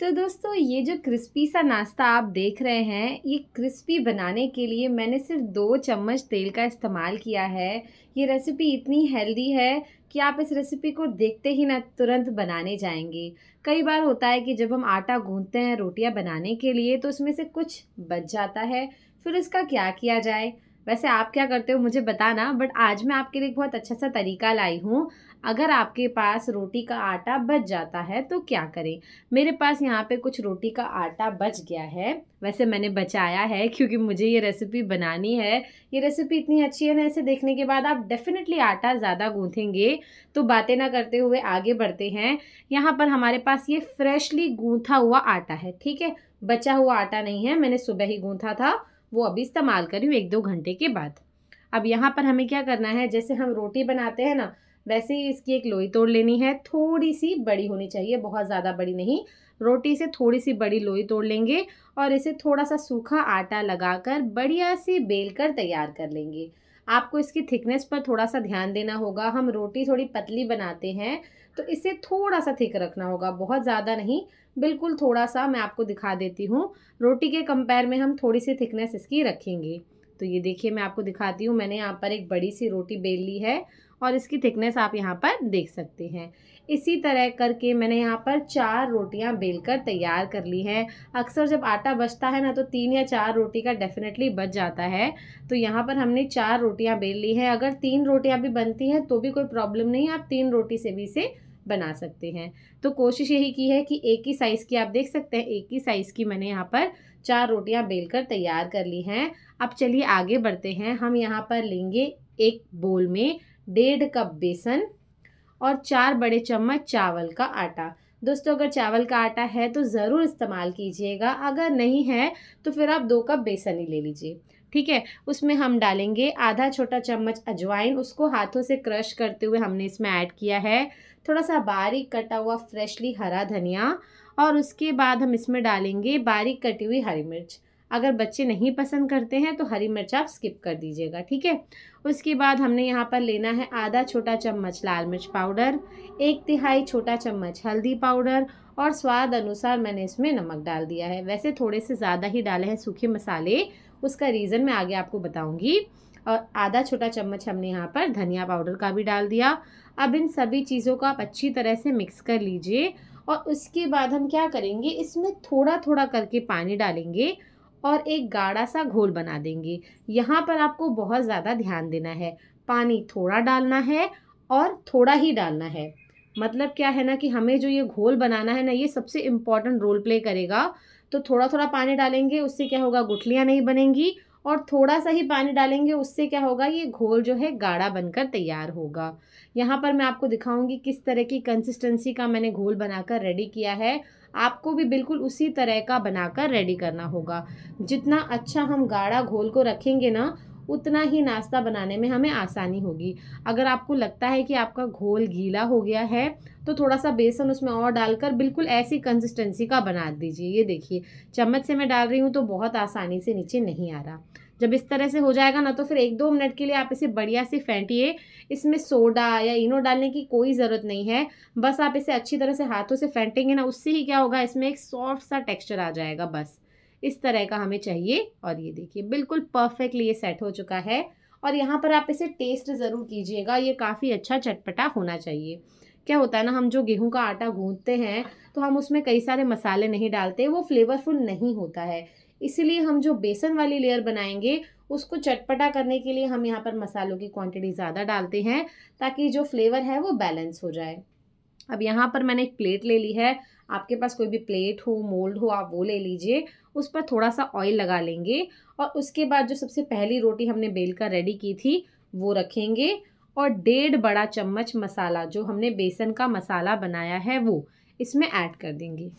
तो दोस्तों ये जो क्रिस्पी सा नाश्ता आप देख रहे हैं ये क्रिस्पी बनाने के लिए मैंने सिर्फ दो चम्मच तेल का इस्तेमाल किया है ये रेसिपी इतनी हेल्दी है कि आप इस रेसिपी को देखते ही ना तुरंत बनाने जाएंगे कई बार होता है कि जब हम आटा गूंथते हैं रोटियां बनाने के लिए तो उसमें से कुछ बच जाता है फिर उसका क्या किया जाए वैसे आप क्या करते हो मुझे बताना बट आज मैं आपके लिए बहुत अच्छा सा तरीका लाई हूँ अगर आपके पास रोटी का आटा बच जाता है तो क्या करें मेरे पास यहाँ पे कुछ रोटी का आटा बच गया है वैसे मैंने बचाया है क्योंकि मुझे ये रेसिपी बनानी है ये रेसिपी इतनी अच्छी है ना इसे देखने के बाद आप डेफिनेटली आटा ज़्यादा गूँथेंगे तो बातें ना करते हुए आगे बढ़ते हैं यहाँ पर हमारे पास ये फ्रेशली गूँथा हुआ आटा है ठीक है बचा हुआ आटा नहीं है मैंने सुबह ही गूँथा था वो अभी इस्तेमाल कर रही हूँ एक दो घंटे के बाद अब यहाँ पर हमें क्या करना है जैसे हम रोटी बनाते हैं ना वैसे ही इसकी एक लोई तोड़ लेनी है थोड़ी सी बड़ी होनी चाहिए बहुत ज़्यादा बड़ी नहीं रोटी से थोड़ी सी बड़ी लोई तोड़ लेंगे और इसे थोड़ा सा सूखा आटा लगाकर बढ़िया सी बेल कर तैयार कर लेंगे आपको इसकी थिकनेस पर थोड़ा सा ध्यान देना होगा हम रोटी थोड़ी पतली बनाते हैं तो इसे थोड़ा सा थिक रखना होगा बहुत ज़्यादा नहीं बिल्कुल थोड़ा सा मैं आपको दिखा देती हूँ रोटी के कंपेयर में हम थोड़ी सी थिकनेस इसकी रखेंगे तो ये देखिए मैं आपको दिखाती हूँ मैंने यहाँ पर एक बड़ी सी रोटी बेल ली है और इसकी थिकनेस आप यहाँ पर देख सकते हैं इसी तरह करके मैंने यहाँ पर चार रोटियाँ बेलकर तैयार कर ली हैं अक्सर जब आटा बचता है ना तो तीन या चार रोटी का डेफिनेटली बच जाता है तो यहाँ पर हमने चार रोटियाँ बेल ली हैं अगर तीन रोटियाँ भी बनती हैं तो भी कोई प्रॉब्लम नहीं आप तीन रोटी से भी इसे बना सकते हैं तो कोशिश यही की है कि एक ही साइज़ की आप देख सकते हैं एक ही साइज़ की मैंने यहाँ पर चार रोटियाँ बेलकर तैयार कर ली हैं अब चलिए आगे बढ़ते हैं हम यहाँ पर लेंगे एक बोल में डेढ़ कप बेसन और चार बड़े चम्मच चावल का आटा दोस्तों अगर चावल का आटा है तो ज़रूर इस्तेमाल कीजिएगा अगर नहीं है तो फिर आप दो कप बेसन ही ले लीजिए ठीक है उसमें हम डालेंगे आधा छोटा चम्मच अजवाइन उसको हाथों से क्रश करते हुए हमने इसमें ऐड किया है थोड़ा सा बारीक कटा हुआ फ्रेशली हरा धनिया और उसके बाद हम इसमें डालेंगे बारीक कटी हुई हरी मिर्च अगर बच्चे नहीं पसंद करते हैं तो हरी मिर्च आप स्किप कर दीजिएगा ठीक है उसके बाद हमने यहाँ पर लेना है आधा छोटा चम्मच लाल मिर्च पाउडर एक तिहाई छोटा चम्मच हल्दी पाउडर और स्वाद अनुसार मैंने इसमें नमक डाल दिया है वैसे थोड़े से ज़्यादा ही डाले हैं सूखे मसाले उसका रीज़न मैं आगे आपको बताऊँगी और आधा छोटा चम्मच हमने यहाँ पर धनिया पाउडर का भी डाल दिया अब इन सभी चीज़ों को आप अच्छी तरह से मिक्स कर लीजिए और उसके बाद हम क्या करेंगे इसमें थोड़ा थोड़ा करके पानी डालेंगे और एक गाढ़ा सा घोल बना देंगे यहाँ पर आपको बहुत ज़्यादा ध्यान देना है पानी थोड़ा डालना है और थोड़ा ही डालना है मतलब क्या है ना कि हमें जो ये घोल बनाना है ना ये सबसे इम्पॉर्टेंट रोल प्ले करेगा तो थोड़ा थोड़ा पानी डालेंगे उससे क्या होगा गुठलियाँ नहीं बनेंगी और थोड़ा सा ही पानी डालेंगे उससे क्या होगा ये घोल जो है गाढ़ा बनकर तैयार होगा यहाँ पर मैं आपको दिखाऊंगी किस तरह की कंसिस्टेंसी का मैंने घोल बनाकर रेडी किया है आपको भी बिल्कुल उसी तरह का बनाकर रेडी करना होगा जितना अच्छा हम गाढ़ा घोल को रखेंगे ना उतना ही नाश्ता बनाने में हमें आसानी होगी अगर आपको लगता है कि आपका घोल गीला हो गया है तो थोड़ा सा बेसन उसमें और डालकर बिल्कुल ऐसी कंसिस्टेंसी का बना दीजिए ये देखिए चम्मच से मैं डाल रही हूँ तो बहुत आसानी से नीचे नहीं आ रहा जब इस तरह से हो जाएगा ना तो फिर एक दो मिनट के लिए आप इसे बढ़िया से फेंटिए इसमें सोडा या इनो डालने की कोई ज़रूरत नहीं है बस आप इसे अच्छी तरह से हाथों से फेंटेंगे ना उससे ही क्या होगा इसमें एक सॉफ्ट सा टेक्सचर आ जाएगा बस इस तरह का हमें चाहिए और ये देखिए बिल्कुल परफेक्टली ये सेट हो चुका है और यहाँ पर आप इसे टेस्ट ज़रूर कीजिएगा ये काफ़ी अच्छा चटपटा होना चाहिए क्या होता है ना हम जो गेहूं का आटा गूंथते हैं तो हम उसमें कई सारे मसाले नहीं डालते वो फ्लेवरफुल नहीं होता है इसीलिए हम जो बेसन वाली लेयर बनाएंगे उसको चटपटा करने के लिए हम यहाँ पर मसालों की क्वांटिटी ज़्यादा डालते हैं ताकि जो फ्लेवर है वो बैलेंस हो जाए अब यहाँ पर मैंने एक प्लेट ले ली है आपके पास कोई भी प्लेट हो मोल्ड हो आप वो ले लीजिए उस पर थोड़ा सा ऑयल लगा लेंगे और उसके बाद जो सबसे पहली रोटी हमने बेल का रेडी की थी वो रखेंगे और डेढ़ बड़ा चम्मच मसाला जो हमने बेसन का मसाला बनाया है वो इसमें ऐड कर देंगे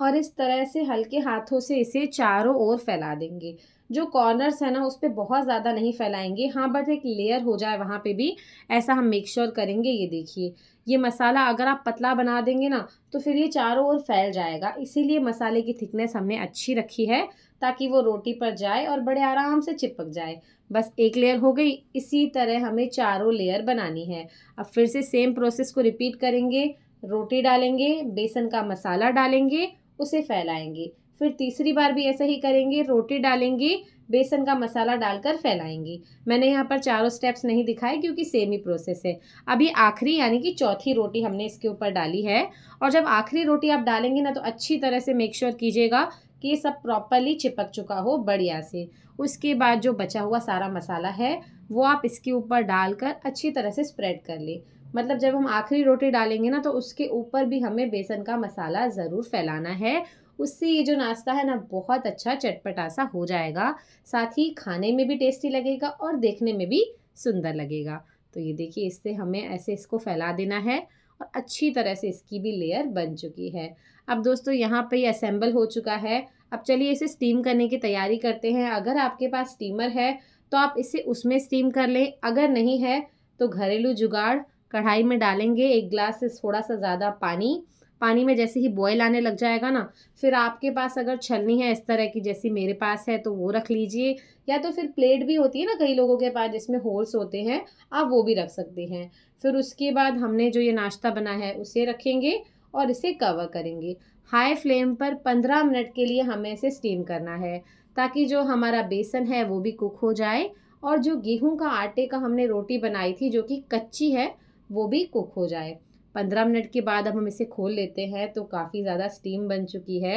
और इस तरह से हल्के हाथों से इसे चारों ओर फैला देंगे जो कॉर्नर्स है ना उस पर बहुत ज़्यादा नहीं फैलाएंगे हाँ बट एक लेयर हो जाए वहाँ पे भी ऐसा हम मेक श्योर sure करेंगे ये देखिए ये मसाला अगर आप पतला बना देंगे ना तो फिर ये चारों ओर फैल जाएगा इसीलिए मसाले की थिकनेस हमने अच्छी रखी है ताकि वो रोटी पर जाए और बड़े आराम से चिपक जाए बस एक लेयर हो गई इसी तरह हमें चारों लेयर बनानी है अब फिर से सेम प्रोसेस को रिपीट करेंगे रोटी डालेंगे बेसन का मसाला डालेंगे उसे फैलाएंगे फिर तीसरी बार भी ऐसा ही करेंगे रोटी डालेंगे बेसन का मसाला डालकर फैलाएंगे मैंने यहाँ पर चारों स्टेप्स नहीं दिखाए क्योंकि सेम ही प्रोसेस है अभी आखिरी यानी कि चौथी रोटी हमने इसके ऊपर डाली है और जब आखिरी रोटी आप डालेंगे ना तो अच्छी तरह से मेक श्योर कीजिएगा कि ये सब प्रॉपरली चिपक चुका हो बढ़िया से उसके बाद जो बचा हुआ सारा मसाला है वो आप इसके ऊपर डालकर अच्छी तरह से स्प्रेड कर लें मतलब जब हम आखिरी रोटी डालेंगे ना तो उसके ऊपर भी हमें बेसन का मसाला ज़रूर फैलाना है उससे ये जो नाश्ता है ना बहुत अच्छा चटपटा सा हो जाएगा साथ ही खाने में भी टेस्टी लगेगा और देखने में भी सुंदर लगेगा तो ये देखिए इससे हमें ऐसे इसको फैला देना है और अच्छी तरह से इसकी भी लेयर बन चुकी है अब दोस्तों यहाँ पर ये असेंबल हो चुका है अब चलिए इसे स्टीम करने की तैयारी करते हैं अगर आपके पास स्टीमर है तो आप इसे उसमें स्टीम कर लें अगर नहीं है तो घरेलू जुगाड़ कढ़ाई में डालेंगे एक ग्लास से थोड़ा सा ज़्यादा पानी पानी में जैसे ही बॉयल आने लग जाएगा ना फिर आपके पास अगर छलनी है इस तरह की जैसी मेरे पास है तो वो रख लीजिए या तो फिर प्लेट भी होती है ना कई लोगों के पास जिसमें होल्स होते हैं आप वो भी रख सकते हैं फिर उसके बाद हमने जो ये नाश्ता बना है उसे रखेंगे और इसे कवर करेंगे हाई फ्लेम पर पंद्रह मिनट के लिए हमें इसे स्टीम करना है ताकि जो हमारा बेसन है वो भी कुक हो जाए और जो गेहूं का आटे का हमने रोटी बनाई थी जो कि कच्ची है वो भी कुक हो जाए पंद्रह मिनट के बाद अब हम इसे खोल लेते हैं तो काफ़ी ज़्यादा स्टीम बन चुकी है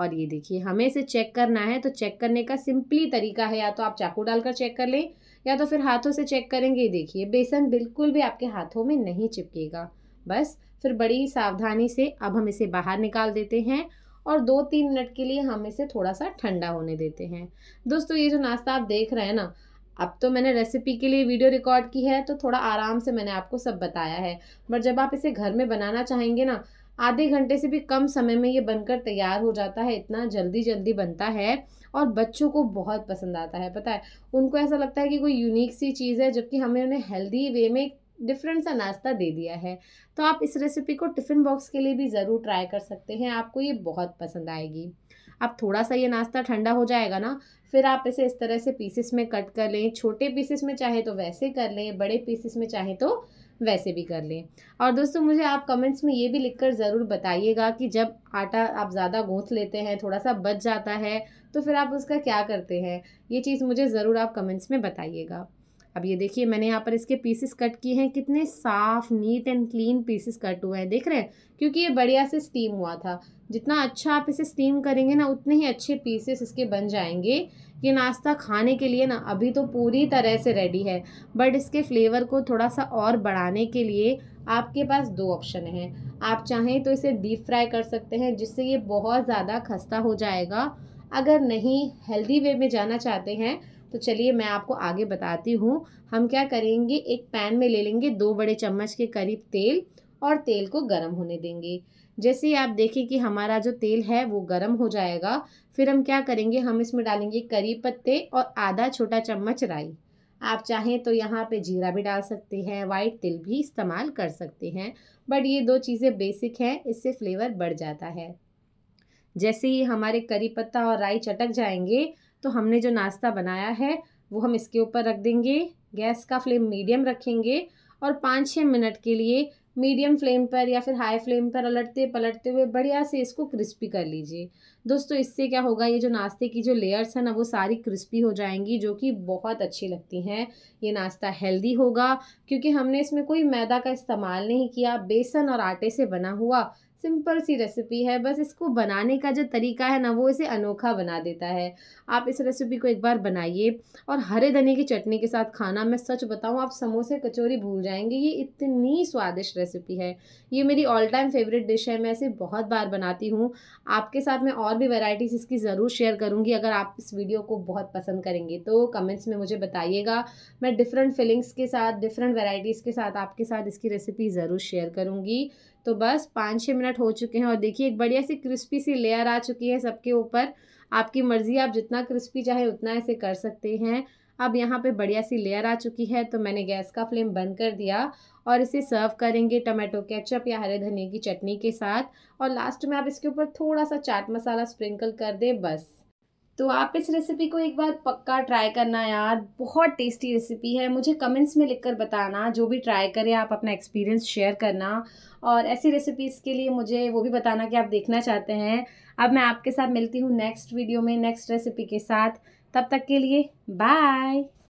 और ये देखिए हमें इसे चेक करना है तो चेक करने का सिंपली तरीका है या तो आप चाकू डालकर चेक कर लें या तो फिर हाथों से चेक करेंगे ये देखिए बेसन बिल्कुल भी आपके हाथों में नहीं चिपकेगा बस फिर बड़ी सावधानी से अब हम इसे बाहर निकाल देते हैं और दो तीन मिनट के लिए हम इसे थोड़ा सा ठंडा होने देते हैं दोस्तों ये जो नाश्ता आप देख रहे हैं ना अब तो मैंने रेसिपी के लिए वीडियो रिकॉर्ड की है तो थोड़ा आराम से मैंने आपको सब बताया है बट जब आप इसे घर में बनाना चाहेंगे ना आधे घंटे से भी कम समय में ये बनकर तैयार हो जाता है इतना जल्दी जल्दी बनता है और बच्चों को बहुत पसंद आता है पता है उनको ऐसा लगता है कि कोई यूनिक सी चीज़ है जबकि हमें उन्हें हेल्दी वे में डिफरेंट सा नाश्ता दे दिया है तो आप इस रेसिपी को टिफ़िन बॉक्स के लिए भी ज़रूर ट्राई कर सकते हैं आपको ये बहुत पसंद आएगी अब थोड़ा सा ये नाश्ता ठंडा हो जाएगा ना फिर आप इसे इस तरह से पीसेस में कट कर लें छोटे पीसेस में चाहे तो वैसे कर लें बड़े पीसेस में चाहे तो वैसे भी कर लें और दोस्तों मुझे आप कमेंट्स में ये भी लिखकर ज़रूर बताइएगा कि जब आटा आप ज़्यादा गूँथ लेते हैं थोड़ा सा बच जाता है तो फिर आप उसका क्या करते हैं ये चीज़ मुझे ज़रूर आप कमेंट्स में बताइएगा अब ये देखिए मैंने यहाँ पर इसके पीसेस कट किए हैं कितने साफ़ neat and clean pieces cut हुए हैं देख रहे हैं क्योंकि ये बढ़िया से स्टीम हुआ था जितना अच्छा आप इसे स्टीम करेंगे ना उतने ही अच्छे पीसेस इसके बन जाएंगे ये नाश्ता खाने के लिए ना अभी तो पूरी तरह से रेडी है बट इसके फ्लेवर को थोड़ा सा और बढ़ाने के लिए आपके पास दो ऑप्शन हैं आप चाहें तो इसे डीप फ्राई कर सकते हैं जिससे ये बहुत ज़्यादा खस्ता हो जाएगा अगर नहीं हेल्दी वे में जाना चाहते हैं तो चलिए मैं आपको आगे बताती हूँ हम क्या करेंगे एक पैन में ले लेंगे दो बड़े चम्मच के करीब तेल और तेल को गर्म होने देंगे जैसे ही आप देखें कि हमारा जो तेल है वो गर्म हो जाएगा फिर हम क्या करेंगे हम इसमें डालेंगे करी पत्ते और आधा छोटा चम्मच राई आप चाहें तो यहाँ पे जीरा भी डाल सकते हैं वाइट तिल भी इस्तेमाल कर सकते हैं बट ये दो चीज़ें बेसिक हैं इससे फ्लेवर बढ़ जाता है जैसे ही हमारे करी पत्ता और राई चटक जाएंगे तो हमने जो नाश्ता बनाया है वो हम इसके ऊपर रख देंगे गैस का फ्लेम मीडियम रखेंगे और पाँच छः मिनट के लिए मीडियम फ्लेम पर या फिर हाई फ्लेम पर अलटते पलटते हुए बढ़िया से इसको क्रिस्पी कर लीजिए दोस्तों इससे क्या होगा ये जो नाश्ते की जो लेयर्स हैं ना वो सारी क्रिस्पी हो जाएंगी जो कि बहुत अच्छी लगती हैं ये नाश्ता हेल्दी होगा क्योंकि हमने इसमें कोई मैदा का इस्तेमाल नहीं किया बेसन और आटे से बना हुआ सिंपल सी रेसिपी है बस इसको बनाने का जो तरीका है ना वो इसे अनोखा बना देता है आप इस रेसिपी को एक बार बनाइए और हरे धने की चटनी के साथ खाना मैं सच बताऊँ आप समोसे कचौरी भूल जाएंगे ये इतनी स्वादिष्ट रेसिपी है ये मेरी ऑल टाइम फेवरेट डिश है मैं इसे बहुत बार बनाती हूँ आपके साथ मैं और भी वेराइटीज़ इसकी ज़रूर शेयर करूँगी अगर आप इस वीडियो को बहुत पसंद करेंगे तो कमेंट्स में मुझे बताइएगा मैं डिफरेंट फीलिंग्स के साथ डिफरेंट वेराइटीज़ के साथ आपके साथ इसकी रेसिपी ज़रूर शेयर करूँगी तो बस पाँच छः मिनट हो चुके हैं और देखिए एक बढ़िया सी क्रिस्पी सी लेयर आ चुकी है सबके ऊपर आपकी मर्ज़ी आप जितना क्रिस्पी चाहे उतना ऐसे कर सकते हैं अब यहाँ पे बढ़िया सी लेयर आ चुकी है तो मैंने गैस का फ्लेम बंद कर दिया और इसे सर्व करेंगे टमाटो केचप या हरे धनिया की चटनी के साथ और लास्ट में आप इसके ऊपर थोड़ा सा चाट मसाला स्प्रिंकल कर दें बस तो आप इस रेसिपी को एक बार पक्का ट्राई करना यार बहुत टेस्टी रेसिपी है मुझे कमेंट्स में लिखकर बताना जो भी ट्राई करें आप अपना एक्सपीरियंस शेयर करना और ऐसी रेसिपीज़ के लिए मुझे वो भी बताना कि आप देखना चाहते हैं अब मैं आपके साथ मिलती हूँ नेक्स्ट वीडियो में नेक्स्ट रेसिपी के साथ तब तक के लिए बाय